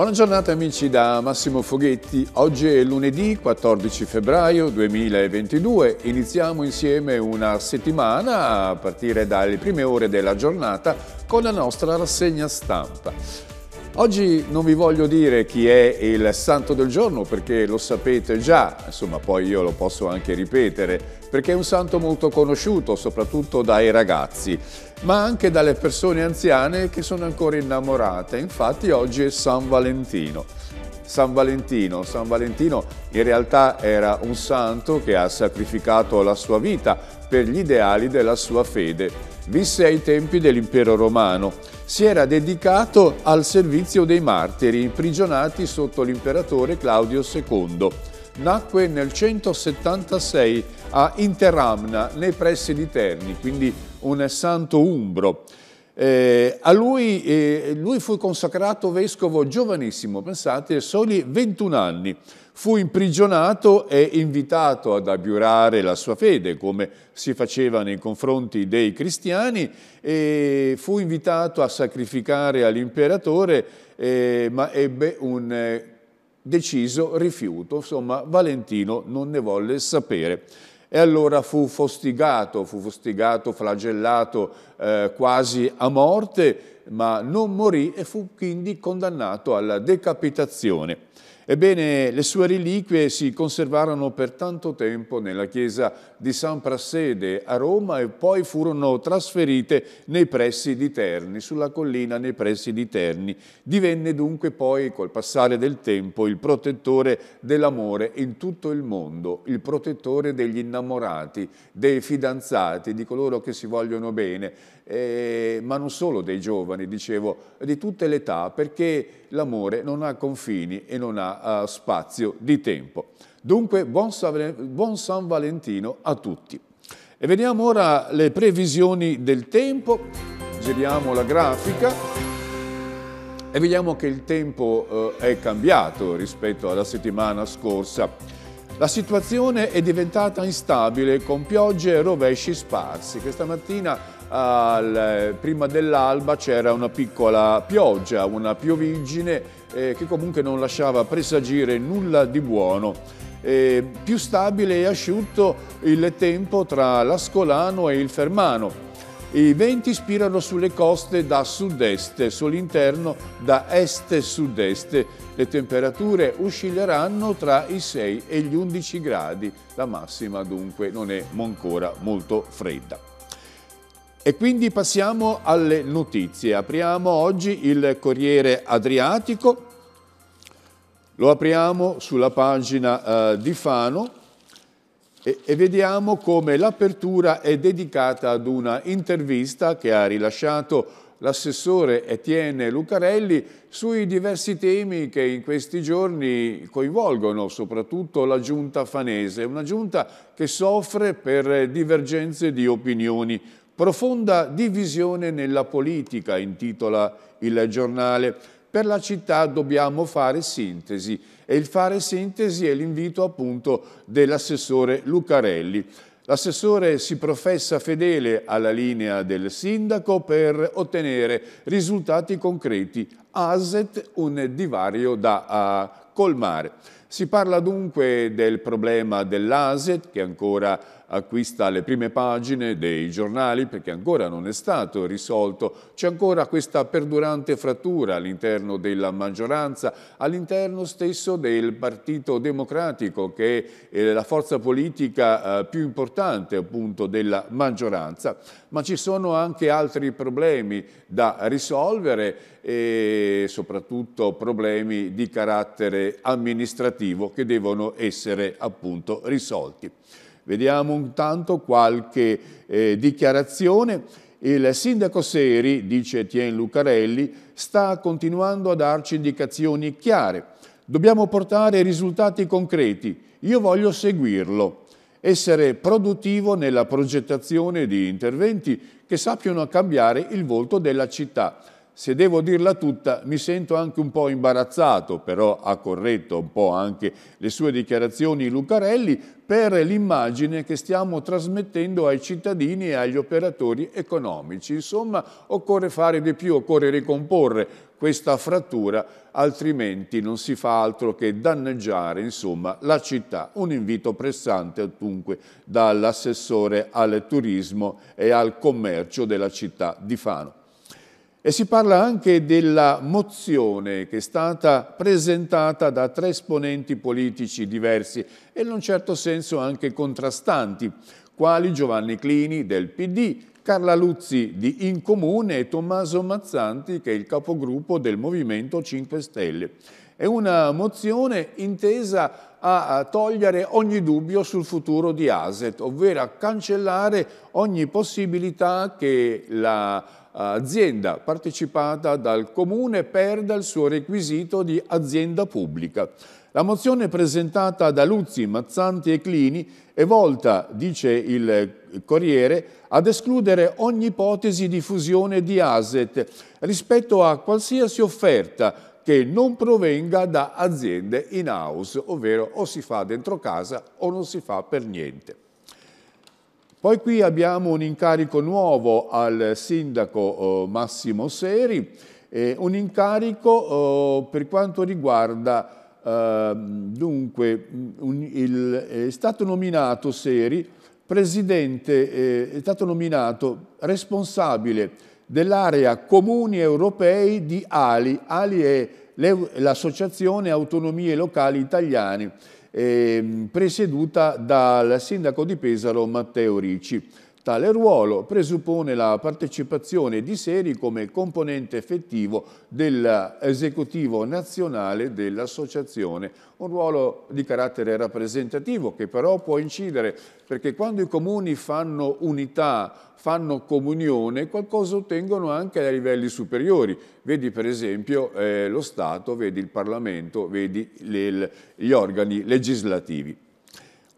Buona giornata amici da Massimo Foghetti. Oggi è lunedì 14 febbraio 2022. Iniziamo insieme una settimana a partire dalle prime ore della giornata con la nostra rassegna stampa. Oggi non vi voglio dire chi è il santo del giorno perché lo sapete già, insomma poi io lo posso anche ripetere, perché è un santo molto conosciuto soprattutto dai ragazzi, ma anche dalle persone anziane che sono ancora innamorate. Infatti oggi è San Valentino. San Valentino. San Valentino in realtà era un santo che ha sacrificato la sua vita per gli ideali della sua fede. Visse ai tempi dell'impero romano. Si era dedicato al servizio dei martiri imprigionati sotto l'imperatore Claudio II. Nacque nel 176 a Interamna, nei pressi di Terni, quindi un santo umbro. Eh, a lui, eh, lui, fu consacrato vescovo giovanissimo, pensate, a soli 21 anni. Fu imprigionato e invitato ad abiurare la sua fede, come si faceva nei confronti dei cristiani, e fu invitato a sacrificare all'imperatore, eh, ma ebbe un eh, deciso rifiuto. Insomma, Valentino non ne volle sapere. E allora fu fustigato, fu fustigato, flagellato eh, quasi a morte, ma non morì e fu quindi condannato alla decapitazione. Ebbene, le sue reliquie si conservarono per tanto tempo nella chiesa di San Prassede a Roma e poi furono trasferite nei pressi di Terni, sulla collina nei pressi di Terni. Divenne dunque poi, col passare del tempo, il protettore dell'amore in tutto il mondo, il protettore degli innamorati, dei fidanzati, di coloro che si vogliono bene eh, ma non solo dei giovani, dicevo, di tutte le età, perché l'amore non ha confini e non ha uh, spazio di tempo. Dunque, buon San, buon San Valentino a tutti. E vediamo ora le previsioni del tempo, giriamo la grafica. E vediamo che il tempo eh, è cambiato rispetto alla settimana scorsa. La situazione è diventata instabile con piogge e rovesci sparsi. Questa mattina al, prima dell'alba c'era una piccola pioggia, una piovigine eh, che comunque non lasciava presagire nulla di buono. Eh, più stabile e asciutto il tempo tra l'Ascolano e il Fermano. I venti spirano sulle coste da sud-est, sull'interno da est-sud-est. Le temperature oscilleranno tra i 6 e gli 11 gradi. La massima dunque non è ancora molto fredda. E quindi passiamo alle notizie. Apriamo oggi il Corriere Adriatico, lo apriamo sulla pagina eh, di Fano e, e vediamo come l'apertura è dedicata ad una intervista che ha rilasciato l'assessore Etienne Lucarelli sui diversi temi che in questi giorni coinvolgono soprattutto la giunta fanese, una giunta che soffre per divergenze di opinioni Profonda divisione nella politica, intitola il giornale. Per la città dobbiamo fare sintesi e il fare sintesi è l'invito appunto dell'assessore Lucarelli. L'assessore si professa fedele alla linea del sindaco per ottenere risultati concreti, aset un divario da colmare. Si parla dunque del problema dell'ASET che ancora acquista le prime pagine dei giornali perché ancora non è stato risolto. C'è ancora questa perdurante frattura all'interno della maggioranza, all'interno stesso del Partito Democratico che è la forza politica eh, più importante appunto della maggioranza, ma ci sono anche altri problemi da risolvere e soprattutto problemi di carattere amministrativo che devono essere appunto risolti. Vediamo intanto qualche eh, dichiarazione. Il sindaco Seri, dice Tien Lucarelli, sta continuando a darci indicazioni chiare. Dobbiamo portare risultati concreti. Io voglio seguirlo. Essere produttivo nella progettazione di interventi che sappiano cambiare il volto della città se devo dirla tutta, mi sento anche un po' imbarazzato, però ha corretto un po' anche le sue dichiarazioni Lucarelli per l'immagine che stiamo trasmettendo ai cittadini e agli operatori economici. Insomma, occorre fare di più, occorre ricomporre questa frattura, altrimenti non si fa altro che danneggiare insomma, la città. Un invito pressante dunque dall'assessore al turismo e al commercio della città di Fano. E si parla anche della mozione che è stata presentata da tre esponenti politici diversi e in un certo senso anche contrastanti, quali Giovanni Clini del PD, Carla Luzzi di In Comune e Tommaso Mazzanti che è il capogruppo del Movimento 5 Stelle. È una mozione intesa a togliere ogni dubbio sul futuro di ASET, ovvero a cancellare ogni possibilità che la azienda partecipata dal Comune perda il suo requisito di azienda pubblica. La mozione presentata da Luzzi, Mazzanti e Clini è volta, dice il Corriere, ad escludere ogni ipotesi di fusione di asset rispetto a qualsiasi offerta che non provenga da aziende in house, ovvero o si fa dentro casa o non si fa per niente. Poi qui abbiamo un incarico nuovo al sindaco eh, Massimo Seri, un incarico eh, per quanto riguarda ehm, dunque il, è stato nominato Seri presidente, eh, è stato nominato responsabile dell'area comuni europei di ALI. ALI è l'associazione autonomie locali italiane eh, presieduta dal sindaco di Pesaro Matteo Ricci. Tale ruolo presuppone la partecipazione di Seri come componente effettivo dell'esecutivo nazionale dell'associazione, un ruolo di carattere rappresentativo che però può incidere perché quando i comuni fanno unità, fanno comunione, qualcosa ottengono anche a livelli superiori. Vedi per esempio eh, lo Stato, vedi il Parlamento, vedi le, gli organi legislativi.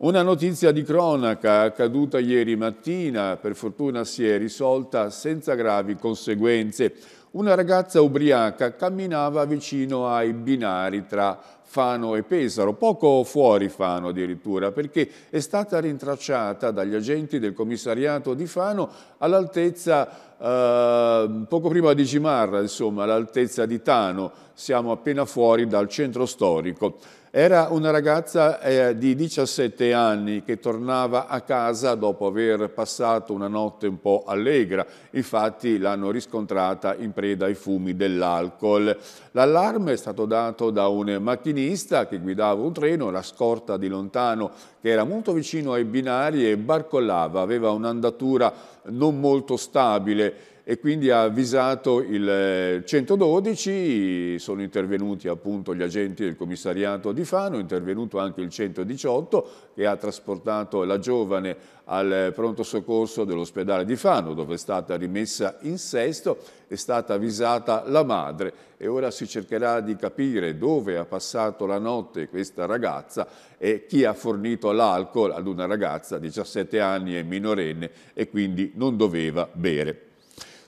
Una notizia di cronaca accaduta ieri mattina, per fortuna si è risolta senza gravi conseguenze. Una ragazza ubriaca camminava vicino ai binari tra Fano e Pesaro, poco fuori Fano addirittura, perché è stata rintracciata dagli agenti del commissariato di Fano all'altezza eh, poco prima di Cimarra, insomma, all'altezza di Tano, siamo appena fuori dal centro storico. Era una ragazza eh, di 17 anni che tornava a casa dopo aver passato una notte un po' allegra, infatti l'hanno riscontrata in preda ai fumi dell'alcol. L'allarme è stato dato da un macchinista che guidava un treno, la scorta di lontano che era molto vicino ai binari e barcollava, aveva un'andatura non molto stabile e quindi ha avvisato il 112, eh, sono intervenuti appunto gli agenti del commissariato di Fano, è intervenuto anche il 118 che ha trasportato la giovane al pronto soccorso dell'ospedale di Fano dove è stata rimessa in sesto, è stata avvisata la madre e ora si cercherà di capire dove ha passato la notte questa ragazza e chi ha fornito l'alcol ad una ragazza 17 anni e minorenne e quindi non doveva bere.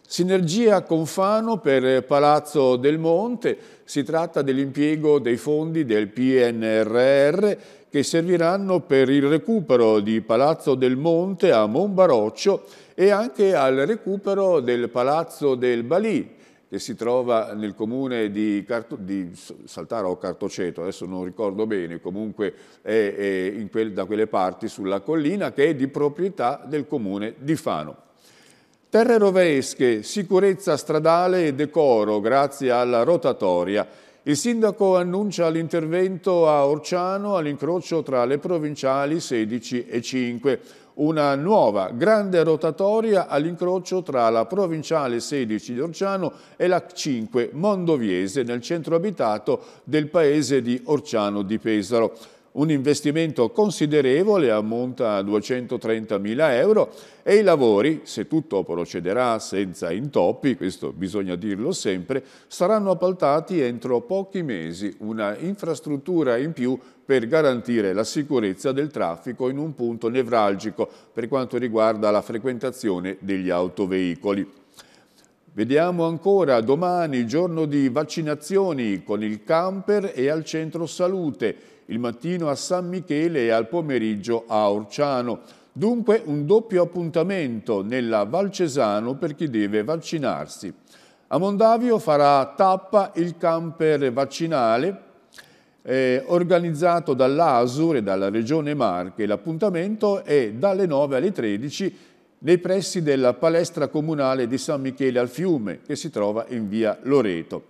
Sinergia con Fano per Palazzo del Monte, si tratta dell'impiego dei fondi del PNRR che serviranno per il recupero di Palazzo del Monte a Monbaroccio e anche al recupero del Palazzo del Balì che si trova nel comune di, Carto, di Saltara o Cartoceto, adesso non ricordo bene, comunque è, è quel, da quelle parti sulla collina, che è di proprietà del comune di Fano. Terre rovesche, sicurezza stradale e decoro grazie alla rotatoria. Il sindaco annuncia l'intervento a Orciano all'incrocio tra le provinciali 16 e 5. Una nuova grande rotatoria all'incrocio tra la provinciale 16 di Orciano e la 5 Mondoviese nel centro abitato del paese di Orciano di Pesaro un investimento considerevole, ammonta a 230.000 euro e i lavori, se tutto procederà senza intoppi, questo bisogna dirlo sempre, saranno appaltati entro pochi mesi, una infrastruttura in più per garantire la sicurezza del traffico in un punto nevralgico per quanto riguarda la frequentazione degli autoveicoli. Vediamo ancora domani giorno di vaccinazioni con il camper e al centro salute il mattino a San Michele e al pomeriggio a Orciano. Dunque un doppio appuntamento nella Valcesano per chi deve vaccinarsi. A Mondavio farà tappa il camper vaccinale eh, organizzato dall'ASUR e dalla Regione Marche. L'appuntamento è dalle 9 alle 13 nei pressi della palestra comunale di San Michele al Fiume che si trova in via Loreto.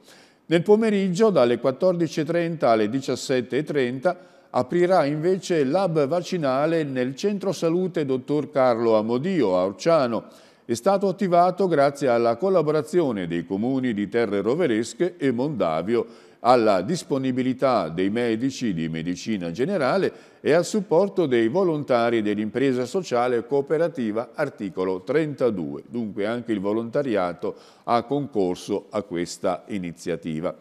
Nel pomeriggio, dalle 14.30 alle 17.30, aprirà invece il lab vaccinale nel Centro Salute Dottor Carlo Amodio a Orciano. È stato attivato grazie alla collaborazione dei comuni di Terre Roveresche e Mondavio alla disponibilità dei medici di medicina generale e al supporto dei volontari dell'impresa sociale cooperativa articolo 32. Dunque anche il volontariato ha concorso a questa iniziativa.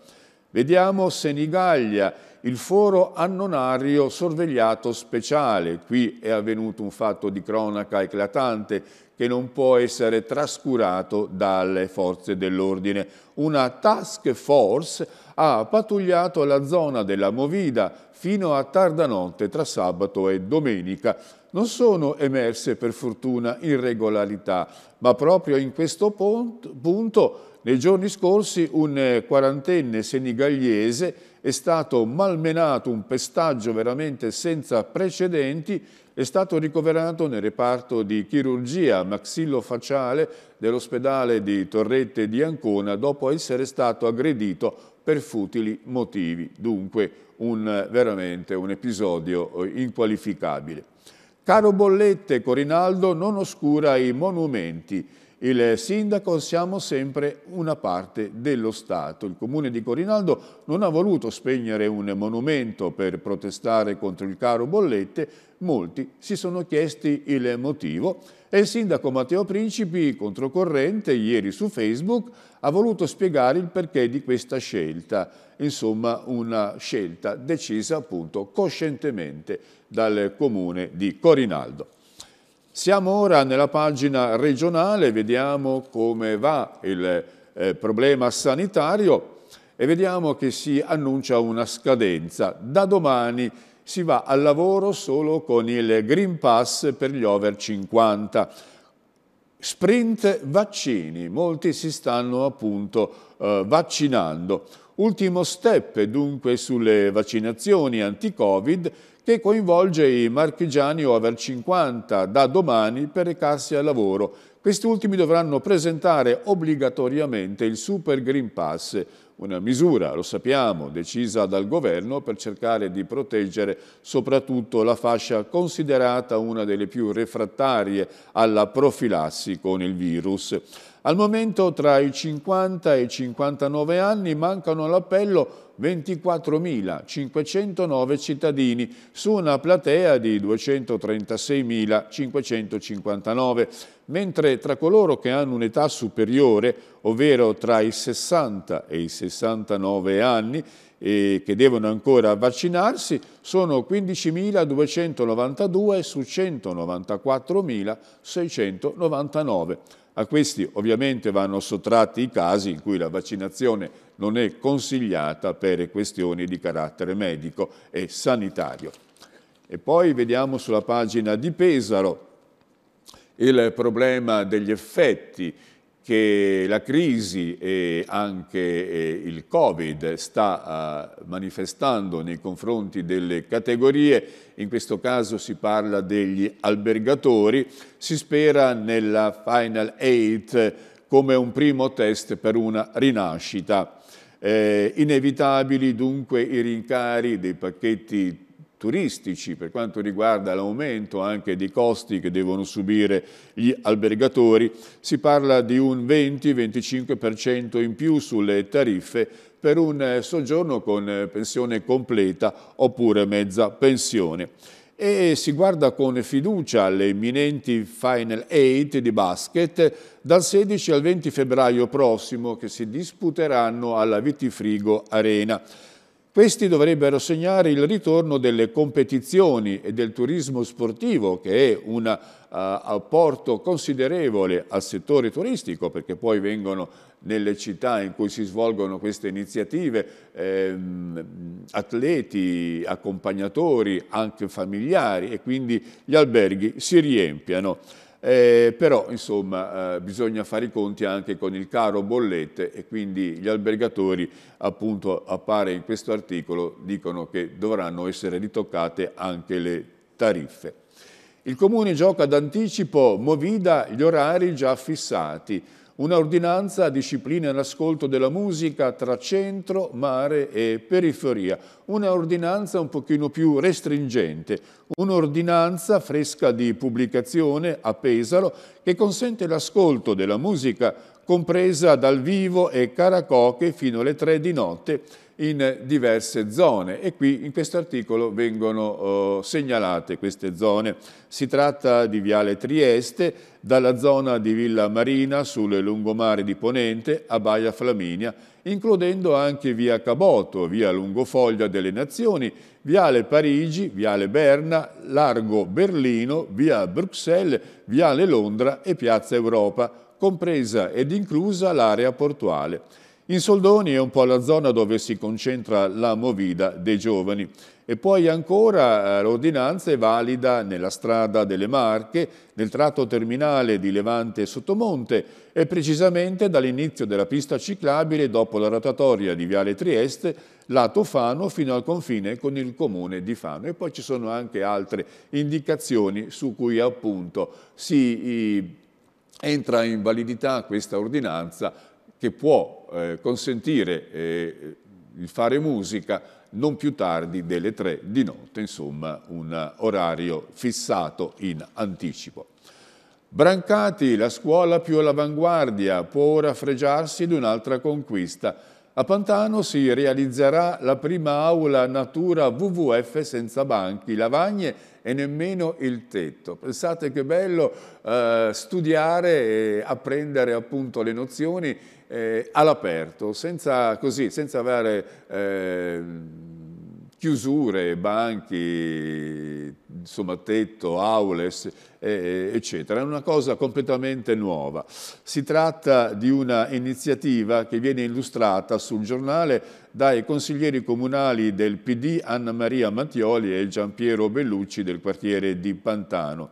Vediamo Senigallia, il foro annonario sorvegliato speciale. Qui è avvenuto un fatto di cronaca eclatante che non può essere trascurato dalle forze dell'ordine. Una task force ha pattugliato la zona della Movida fino a tarda notte tra sabato e domenica. Non sono emerse per fortuna irregolarità, ma proprio in questo punto nei giorni scorsi un eh, quarantenne senigagliese è stato malmenato, un pestaggio veramente senza precedenti, è stato ricoverato nel reparto di chirurgia maxillofacciale dell'ospedale di Torrette di Ancona dopo essere stato aggredito per futili motivi. Dunque un, veramente un episodio eh, inqualificabile. Caro Bollette, Corinaldo non oscura i monumenti. Il sindaco siamo sempre una parte dello Stato. Il comune di Corinaldo non ha voluto spegnere un monumento per protestare contro il caro bollette, molti si sono chiesti il motivo e il sindaco Matteo Principi, controcorrente, ieri su Facebook ha voluto spiegare il perché di questa scelta. Insomma, una scelta decisa appunto coscientemente dal comune di Corinaldo. Siamo ora nella pagina regionale, vediamo come va il eh, problema sanitario e vediamo che si annuncia una scadenza. Da domani si va al lavoro solo con il Green Pass per gli over 50. Sprint vaccini, molti si stanno appunto eh, vaccinando. Ultimo step dunque sulle vaccinazioni anti-Covid che coinvolge i marchigiani over 50 da domani per recarsi al lavoro. Questi ultimi dovranno presentare obbligatoriamente il Super Green Pass, una misura, lo sappiamo, decisa dal governo per cercare di proteggere soprattutto la fascia considerata una delle più refrattarie alla profilassi con il virus. Al momento tra i 50 e i 59 anni mancano all'appello 24.509 cittadini su una platea di 236.559, mentre tra coloro che hanno un'età superiore, ovvero tra i 60 e i 69 anni, eh, che devono ancora vaccinarsi sono 15.292 su 194.699. A questi ovviamente vanno sottratti i casi in cui la vaccinazione non è consigliata per questioni di carattere medico e sanitario. E poi vediamo sulla pagina di Pesaro il problema degli effetti che la crisi e anche il Covid sta ah, manifestando nei confronti delle categorie, in questo caso si parla degli albergatori, si spera nella Final Eight come un primo test per una rinascita. Eh, inevitabili dunque i rincari dei pacchetti turistici per quanto riguarda l'aumento anche dei costi che devono subire gli albergatori, si parla di un 20-25% in più sulle tariffe per un eh, soggiorno con eh, pensione completa oppure mezza pensione e si guarda con fiducia alle imminenti Final Eight di basket dal 16 al 20 febbraio prossimo che si disputeranno alla Vitifrigo Arena. Questi dovrebbero segnare il ritorno delle competizioni e del turismo sportivo, che è un uh, apporto considerevole al settore turistico, perché poi vengono nelle città in cui si svolgono queste iniziative ehm, atleti, accompagnatori, anche familiari, e quindi gli alberghi si riempiano. Eh, però insomma eh, bisogna fare i conti anche con il caro bollette e quindi gli albergatori appunto appare in questo articolo dicono che dovranno essere ritoccate anche le tariffe. Il Comune gioca d'anticipo, movida gli orari già fissati. Un'ordinanza disciplina l'ascolto della musica tra centro, mare e periferia. Un'ordinanza un pochino più restringente. Un'ordinanza fresca di pubblicazione a Pesaro che consente l'ascolto della musica compresa dal vivo e caracoche fino alle tre di notte in diverse zone e qui in questo articolo vengono eh, segnalate queste zone. Si tratta di Viale Trieste, dalla zona di Villa Marina sul lungomare di Ponente a Baia Flaminia, includendo anche via Caboto, via Lungofoglia delle Nazioni, viale Parigi, viale Berna, largo Berlino, via Bruxelles, viale Londra e piazza Europa, compresa ed inclusa l'area portuale. In Soldoni è un po' la zona dove si concentra la movida dei giovani. E poi ancora eh, l'ordinanza è valida nella strada delle Marche, nel tratto terminale di Levante e Sottomonte e precisamente dall'inizio della pista ciclabile dopo la rotatoria di Viale Trieste, lato Fano fino al confine con il comune di Fano. E poi ci sono anche altre indicazioni su cui appunto si entra in validità questa ordinanza che può eh, consentire eh, il fare musica non più tardi delle tre di notte, insomma un orario fissato in anticipo. Brancati, la scuola più all'avanguardia, può ora fregiarsi di un'altra conquista. A Pantano si realizzerà la prima aula natura WWF senza banchi, lavagne e nemmeno il tetto. Pensate che bello eh, studiare e apprendere appunto le nozioni eh, all'aperto, senza, così, senza avere eh, chiusure, banchi, insomma, tetto, aule, eh, eccetera. È una cosa completamente nuova. Si tratta di una iniziativa che viene illustrata sul giornale dai consiglieri comunali del PD Anna Maria Mattioli e Gian Bellucci del quartiere di Pantano.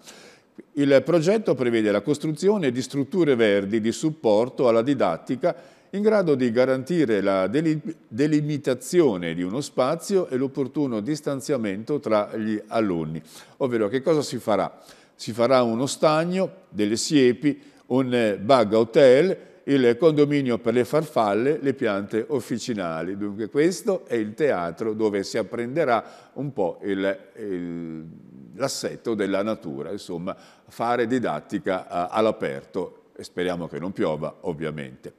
Il progetto prevede la costruzione di strutture verdi di supporto alla didattica in grado di garantire la delimitazione di uno spazio e l'opportuno distanziamento tra gli alunni. Ovvero che cosa si farà? Si farà uno stagno, delle siepi, un bug hotel, il condominio per le farfalle, le piante officinali. Dunque questo è il teatro dove si apprenderà un po' il, il l'assetto della natura, insomma fare didattica eh, all'aperto e speriamo che non piova ovviamente.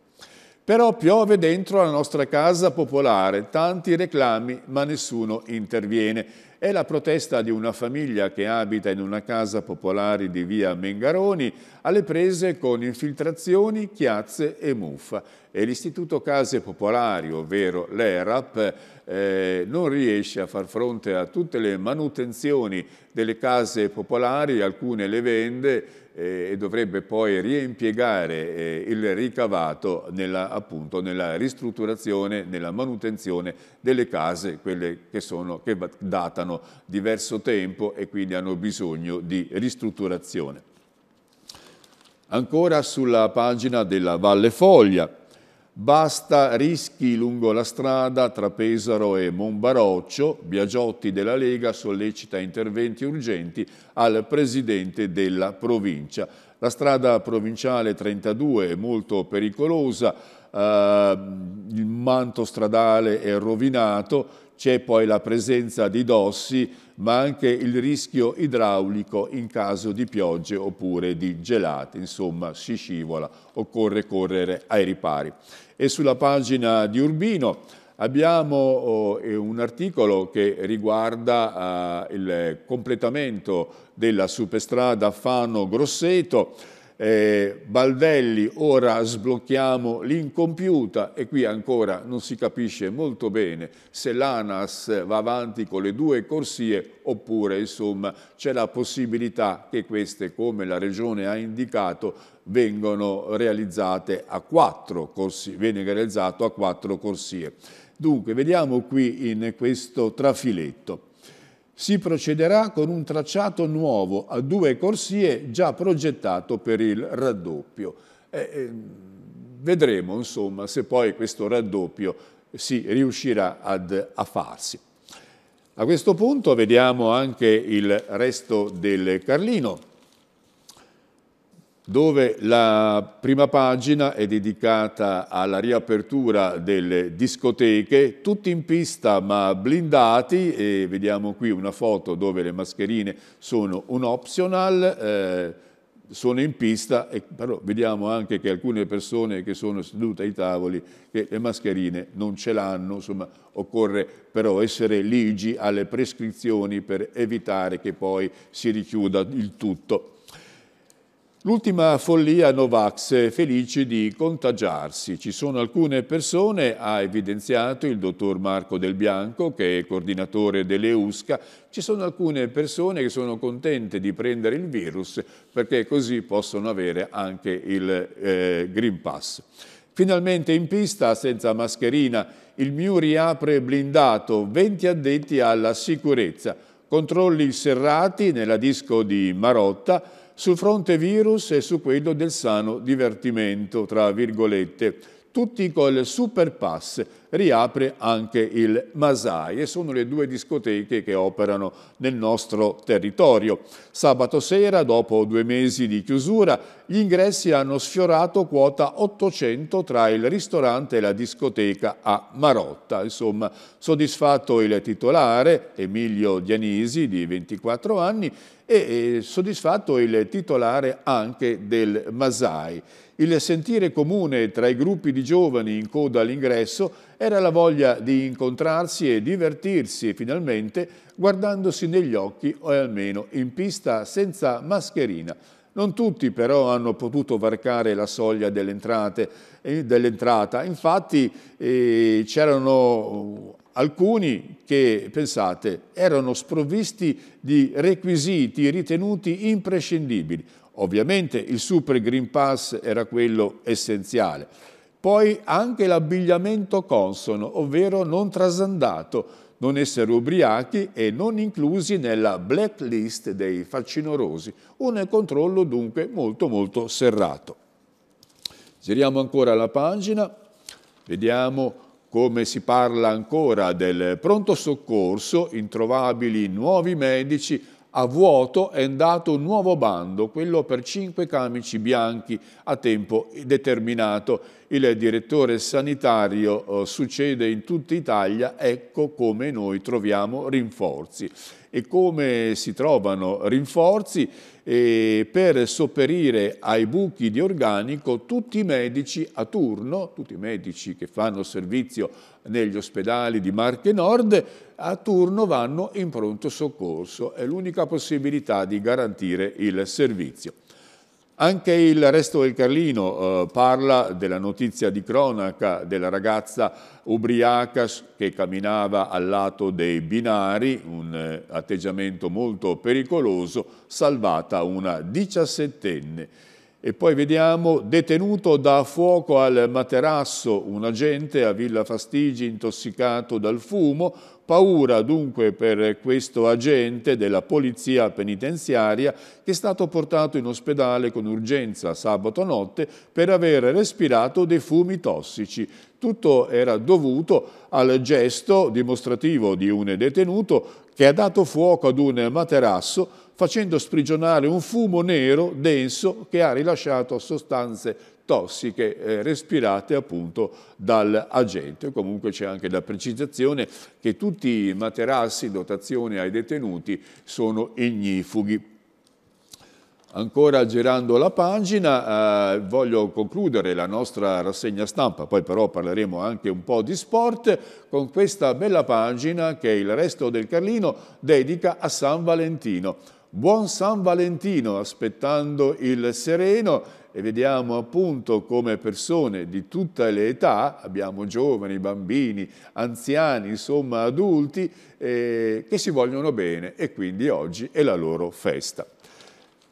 Però piove dentro la nostra casa popolare, tanti reclami ma nessuno interviene. È la protesta di una famiglia che abita in una casa popolare di via Mengaroni alle prese con infiltrazioni, chiazze e muffa e l'Istituto Case Popolari, ovvero l'ERAP, eh, non riesce a far fronte a tutte le manutenzioni delle case popolari, alcune le vende, eh, e dovrebbe poi riempiegare eh, il ricavato nella, appunto, nella ristrutturazione, nella manutenzione delle case, quelle che, sono, che datano diverso tempo e quindi hanno bisogno di ristrutturazione. Ancora sulla pagina della Valle Foglia, Basta rischi lungo la strada tra Pesaro e Monbaroccio. Biagiotti della Lega sollecita interventi urgenti al presidente della provincia. La strada provinciale 32 è molto pericolosa, eh, il manto stradale è rovinato, c'è poi la presenza di dossi, ma anche il rischio idraulico in caso di piogge oppure di gelate, insomma si scivola, occorre correre ai ripari. E sulla pagina di Urbino abbiamo oh, eh, un articolo che riguarda eh, il completamento della superstrada Fano-Grosseto, eh, Baldelli, ora sblocchiamo l'incompiuta e qui ancora non si capisce molto bene se l'ANAS va avanti con le due corsie oppure insomma c'è la possibilità che queste, come la Regione ha indicato, vengano realizzate a quattro corsie, viene realizzato a quattro corsie. Dunque, vediamo qui in questo trafiletto si procederà con un tracciato nuovo a due corsie già progettato per il raddoppio. Eh, ehm, vedremo insomma se poi questo raddoppio si riuscirà ad, a farsi. A questo punto vediamo anche il resto del Carlino dove la prima pagina è dedicata alla riapertura delle discoteche, tutti in pista ma blindati, e vediamo qui una foto dove le mascherine sono un optional, eh, sono in pista, e però vediamo anche che alcune persone che sono sedute ai tavoli che le mascherine non ce l'hanno, insomma occorre però essere ligi alle prescrizioni per evitare che poi si richiuda il tutto. L'ultima follia Novax, felici di contagiarsi. Ci sono alcune persone, ha evidenziato il dottor Marco Del Bianco, che è coordinatore dell'EUSCA, ci sono alcune persone che sono contente di prendere il virus perché così possono avere anche il eh, Green Pass. Finalmente in pista, senza mascherina, il MIU riapre blindato, 20 addetti alla sicurezza, controlli serrati nella disco di Marotta, sul fronte virus e su quello del sano divertimento, tra virgolette, tutti col Super Pass, riapre anche il Masai e sono le due discoteche che operano nel nostro territorio. Sabato sera, dopo due mesi di chiusura, gli ingressi hanno sfiorato quota 800 tra il ristorante e la discoteca a Marotta. Insomma, soddisfatto il titolare, Emilio Dianisi, di 24 anni, e soddisfatto il titolare anche del Masai. Il sentire comune tra i gruppi di giovani in coda all'ingresso era la voglia di incontrarsi e divertirsi finalmente guardandosi negli occhi o almeno in pista senza mascherina. Non tutti però hanno potuto varcare la soglia eh, dell'entrata, dell infatti eh, c'erano uh, alcuni che, pensate, erano sprovvisti di requisiti ritenuti imprescindibili, Ovviamente il Super Green Pass era quello essenziale. Poi anche l'abbigliamento consono, ovvero non trasandato, non essere ubriachi e non inclusi nella blacklist dei facinorosi, un controllo dunque molto molto serrato. Giriamo ancora la pagina, vediamo come si parla ancora del pronto soccorso, introvabili nuovi medici, a vuoto è andato un nuovo bando, quello per cinque camici bianchi a tempo determinato. Il direttore sanitario eh, succede in tutta Italia, ecco come noi troviamo rinforzi. E come si trovano rinforzi? E per sopperire ai buchi di organico tutti i medici a turno, tutti i medici che fanno servizio negli ospedali di Marche Nord, a turno vanno in pronto soccorso. È l'unica possibilità di garantire il servizio. Anche il resto del Carlino eh, parla della notizia di cronaca della ragazza ubriaca che camminava al lato dei binari, un eh, atteggiamento molto pericoloso, salvata una diciassettenne. E poi vediamo detenuto dà fuoco al materasso un agente a Villa Fastigi intossicato dal fumo, paura dunque per questo agente della polizia penitenziaria che è stato portato in ospedale con urgenza sabato notte per aver respirato dei fumi tossici. Tutto era dovuto al gesto dimostrativo di un detenuto che ha dato fuoco ad un materasso facendo sprigionare un fumo nero denso che ha rilasciato sostanze tossiche eh, respirate appunto dall'agente. Comunque c'è anche la precisazione che tutti i materassi dotazioni ai detenuti sono ignifughi. Ancora girando la pagina, eh, voglio concludere la nostra rassegna stampa, poi però parleremo anche un po' di sport, con questa bella pagina che il resto del Carlino dedica a San Valentino. Buon San Valentino, aspettando il sereno, e vediamo appunto come persone di tutte le età, abbiamo giovani, bambini, anziani, insomma adulti, eh, che si vogliono bene e quindi oggi è la loro festa.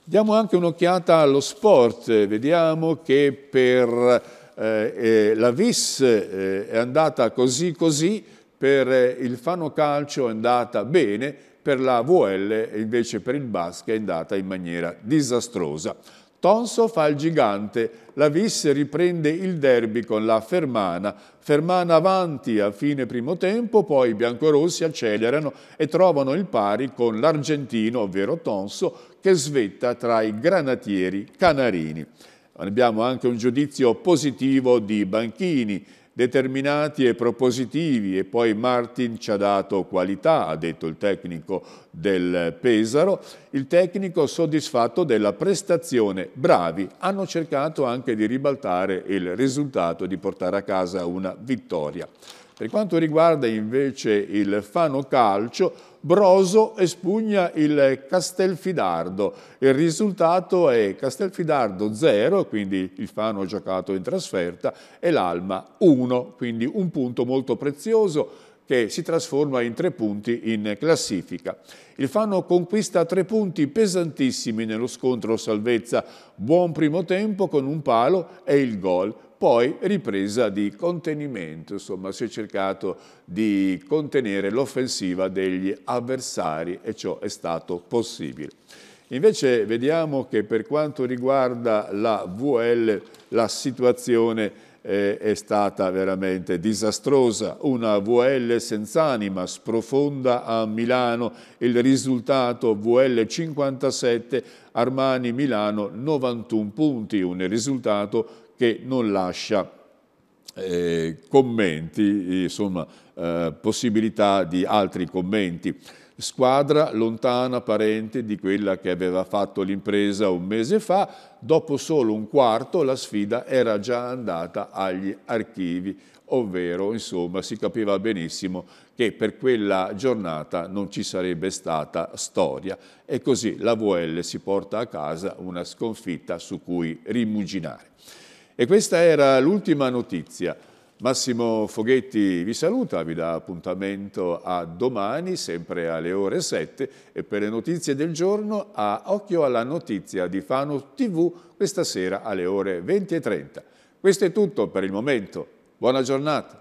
Diamo anche un'occhiata allo sport, vediamo che per eh, eh la Vis eh, è andata così così, per eh, il Fano Calcio è andata bene, per la VL invece per il Basca è andata in maniera disastrosa. Tonso fa il gigante, la Vis riprende il derby con la Fermana, Fermana avanti a fine primo tempo, poi i biancorossi accelerano e trovano il pari con l'argentino, ovvero Tonso, che svetta tra i granatieri canarini. Abbiamo anche un giudizio positivo di Banchini, determinati e propositivi e poi Martin ci ha dato qualità, ha detto il tecnico del Pesaro, il tecnico soddisfatto della prestazione, bravi, hanno cercato anche di ribaltare il risultato e di portare a casa una vittoria. Per quanto riguarda invece il Fano Calcio, Broso espugna il Castelfidardo. Il risultato è Castelfidardo 0, quindi il Fano giocato in trasferta, e l'Alma 1, quindi un punto molto prezioso che si trasforma in tre punti in classifica. Il Fano conquista tre punti pesantissimi nello scontro salvezza, buon primo tempo con un palo e il gol poi ripresa di contenimento, insomma si è cercato di contenere l'offensiva degli avversari e ciò è stato possibile. Invece vediamo che per quanto riguarda la VL la situazione eh, è stata veramente disastrosa, una VL senza anima sprofonda a Milano, il risultato VL 57 Armani Milano 91 punti, un risultato che non lascia eh, commenti, insomma, eh, possibilità di altri commenti. Squadra lontana, parente di quella che aveva fatto l'impresa un mese fa, dopo solo un quarto la sfida era già andata agli archivi, ovvero insomma si capiva benissimo che per quella giornata non ci sarebbe stata storia e così la VL si porta a casa una sconfitta su cui rimuginare. E questa era l'ultima notizia. Massimo Foghetti vi saluta, vi dà appuntamento a domani, sempre alle ore 7, e per le notizie del giorno a Occhio alla Notizia di Fano TV, questa sera alle ore 20.30. Questo è tutto per il momento. Buona giornata.